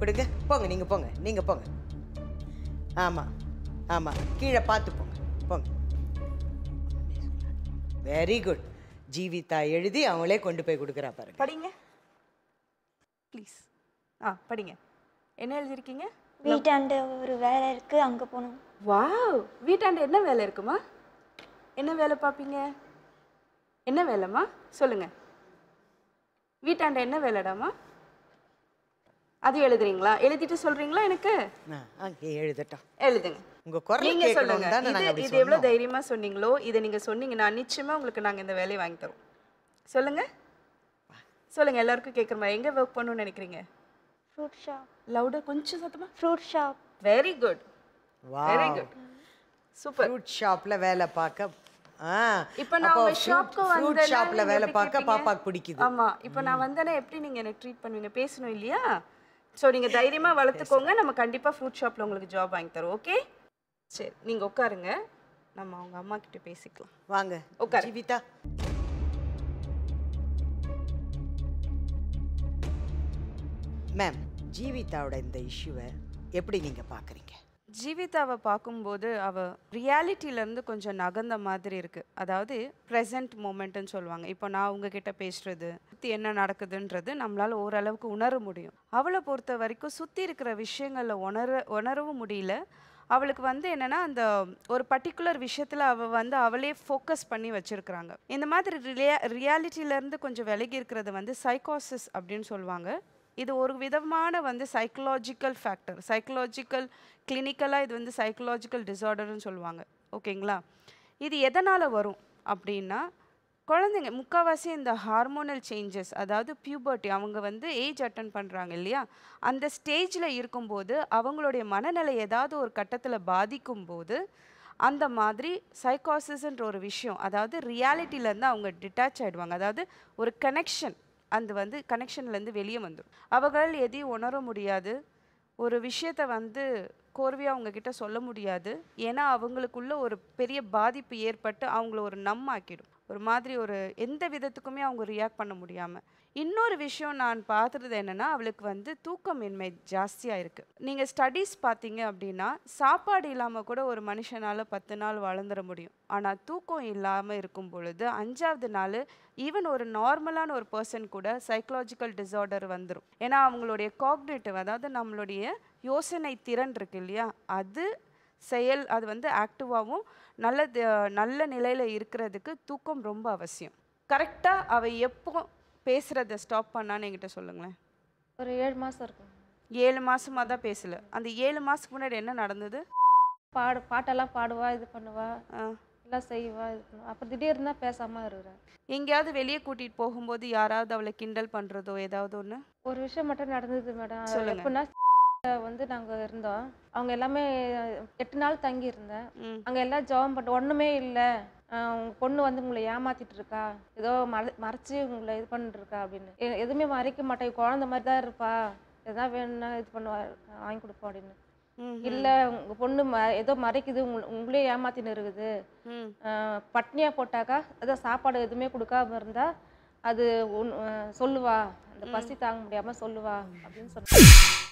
விடுங்க போங்க நீங்கள் போங்க நீங்கள் போங்க ஆமாம் ஆமாம் கீழே பார்த்து போங்க போங்க வெரி குட் ஜீவிதா எழுதி அவங்களே கொண்டு போய் கொடுக்குறா பாருங்க படிங்க ப்ளீஸ் ஆ படிங்க என்ன எழுதியிருக்கீங்க வீட்டாண்ட ஒரு வேலை இருக்கு அங்க போகணும் வாவ் வீட்டாண்ட என்ன வேலை இருக்குமா என்ன வேலை பார்ப்பீங்க என்ன வேலைம்மா சொல்லுங்க வீட்டாண்ட என்ன வேலைடாமா அது எழுதுறீங்களா எழுதிட்டு சொல்றீங்களா எனக்கு எழுதட்டா எழுதுங்க நீங்க சொல்லுங்க இது இது எவ்வளவு தைரியமா சொன்னீங்களோ இதை நீங்க சொன்னீங்கன்னா நிச்சயமா உங்களுக்கு நாங்க இந்த வேலையை வாங்கி தரோம் சொல்லுங்க சொல்லுங்க எல்லாருக்கும் கேட்குற மாதிரி எங்க ஒர்க் பண்ணணும்னு நினைக்கிறீங்க ஃப்ரூட் ஷாப் லவுடர் கொஞ்சம் சத்தமா fruit shop very good very good super fruit ஷாப்ல வேலை பார்க்க இப்போ நான் உங்க ஷாப்க்கு வந்தேன் ஷாப்ல வேலை பார்க்க பாப்பாக்கு பிடிக்குது ஆமா இப்போ நான் வந்தேனே எப்படி நீங்க என்ன ட்ரீட் பண்ணுவீங்க பேசணும் இல்லையா ஸோ நீங்கள் தைரியமாக வளர்த்துக்கோங்க நம்ம கண்டிப்பாக ஃப்ரூட் ஷாப்பில் உங்களுக்கு ஜாப் வாங்கி தரோம் ஓகே சரி நீங்கள் உட்காருங்க நம்ம அவங்க அம்மா கிட்ட பேசிக்கலாம் வாங்க உட்கார் ஜீவிதா மேம் ஜீவிதாவோட இந்த இஷ்யூவை எப்படி நீங்கள் பார்க்குறீங்க ஜீவிதாவை பார்க்கும்போது அவள் ரியாலிட்டியிலேருந்து கொஞ்சம் நகர்ந்த மாதிரி இருக்குது அதாவது ப்ரெசன்ட் மூமெண்ட்டுன்னு சொல்லுவாங்க இப்போ நான் உங்ககிட்ட பேசுகிறது சுற்றி என்ன நடக்குதுன்றது நம்மளால் ஓரளவுக்கு உணர முடியும் அவளை பொறுத்த வரைக்கும் சுற்றி இருக்கிற விஷயங்களில் உணர உணரவும் முடியல அவளுக்கு வந்து என்னென்னா அந்த ஒரு பர்டிகுலர் விஷயத்தில் அவள் வந்து அவளே ஃபோக்கஸ் பண்ணி வச்சுருக்குறாங்க இந்த மாதிரி ரியா ரியாலிட்டியிலேருந்து கொஞ்சம் விலகி இருக்கிறது வந்து சைக்காசிஸ் அப்படின்னு சொல்லுவாங்க இது ஒரு விதமான வந்து சைக்கலாஜிக்கல் ஃபேக்டர் சைக்கலாஜிக்கல் கிளினிக்கலாக இது வந்து சைக்கலாஜிக்கல் டிசார்டர்னு சொல்லுவாங்க ஓகேங்களா இது எதனால் வரும் அப்படின்னா குழந்தைங்க முக்கால்வாசி இந்த ஹார்மோனல் சேஞ்சஸ் அதாவது பியூபர்ட்டி அவங்க வந்து ஏஜ் அட்டன் பண்ணுறாங்க இல்லையா அந்த ஸ்டேஜில் இருக்கும்போது அவங்களுடைய மனநிலை ஏதாவது ஒரு கட்டத்தில் பாதிக்கும் போது அந்த மாதிரி சைக்காசிஸ்ன்ற ஒரு விஷயம் அதாவது ரியாலிட்டியிலேருந்து அவங்க டிட்டாச் ஆகிடுவாங்க அதாவது ஒரு கனெக்ஷன் அந்த வந்து கனெக்ஷன்லேருந்து வெளியே வந்துடும் அவர்களால் எதையும் உணர முடியாது ஒரு விஷயத்த வந்து கோர்வையாக அவங்கக்கிட்ட சொல்ல முடியாது ஏன்னா அவங்களுக்குள்ள ஒரு பெரிய பாதிப்பு ஏற்பட்டு அவங்கள ஒரு நம்மாக்கிடும் ஒரு மாதிரி ஒரு எந்த விதத்துக்குமே அவங்க ரியாக்ட் பண்ண முடியாமல் இன்னொரு விஷயம் நான் பார்த்துறது என்னென்னா அவளுக்கு வந்து தூக்கமின்மை ஜாஸ்தியாக இருக்குது நீங்கள் ஸ்டடீஸ் பார்த்தீங்க அப்படின்னா சாப்பாடு இல்லாமல் கூட ஒரு மனுஷனால் பத்து நாள் வளர்ந்துட முடியும் ஆனால் தூக்கம் இல்லாமல் இருக்கும் பொழுது அஞ்சாவது நாள் ஈவன் ஒரு நார்மலான ஒரு பர்சன் கூட சைக்கலாஜிக்கல் டிசார்டர் வந்துடும் ஏன்னா அவங்களுடைய காக்னேட்டிவ் அதாவது நம்மளுடைய யோசனை திறன் இருக்கு இல்லையா அது செயல் அது வந்து ஆக்டிவாகவும் நல்ல நல்ல நிலையில் இருக்கிறதுக்கு தூக்கம் ரொம்ப அவசியம் கரெக்டாக அவள் எப்போ பேசுகிறத ஸ்டாப் பண்ணான்னு என்கிட்ட சொல்லுங்களேன் ஒரு ஏழு மாதம் இருக்கும் ஏழு மாதமாக தான் பேசல அந்த ஏழு மாதத்துக்கு முன்னாடி என்ன நடந்தது பாடு பாட்டெல்லாம் பாடுவா இது பண்ணுவா எல்லாம் செய்வா இது பண்ணுவா அப்புறம் திடீர்னு தான் பேசாமல் இருக்கிறேன் எங்கேயாவது வெளியே கூட்டிகிட்டு போகும்போது யாராவது அவளை கிண்டல் பண்ணுறதோ ஏதாவது ஒன்று ஒரு விஷயம் மட்டும் நடந்தது மேடம் எப்படின்னா வந்து நாங்க இருந்தோம் அவங்க எல்லாமே எட்டு நாள் தங்கி இருந்தேன் அங்க எல்லாம் ஜெபம் பண்ண ஒண்ணுமே இல்லை உங்க பொண்ணு வந்து உங்களை ஏமாத்திட்டு இருக்கா ஏதோ மறை மறைச்சு உங்களை இது பண்ணிட்டு இருக்கா அப்படின்னு எதுவுமே மறைக்க மாட்டேன் குழந்தை மாதிரி தான் இருப்பா எதா வேணும்னா இது பண்ணுவா வாங்கி கொடுப்போம் அப்படின்னு இல்லை உங்க பொண்ணு ம ஏதோ மறைக்குது உங்களே ஏமாத்தின்னு இருக்குது பட்னியா போட்டாக்கா ஏதோ சாப்பாடு எதுவுமே கொடுக்காம இருந்தா அது சொல்லுவா அந்த பசி தாங்க முடியாம சொல்லுவா அப்படின்னு சொன்னாங்க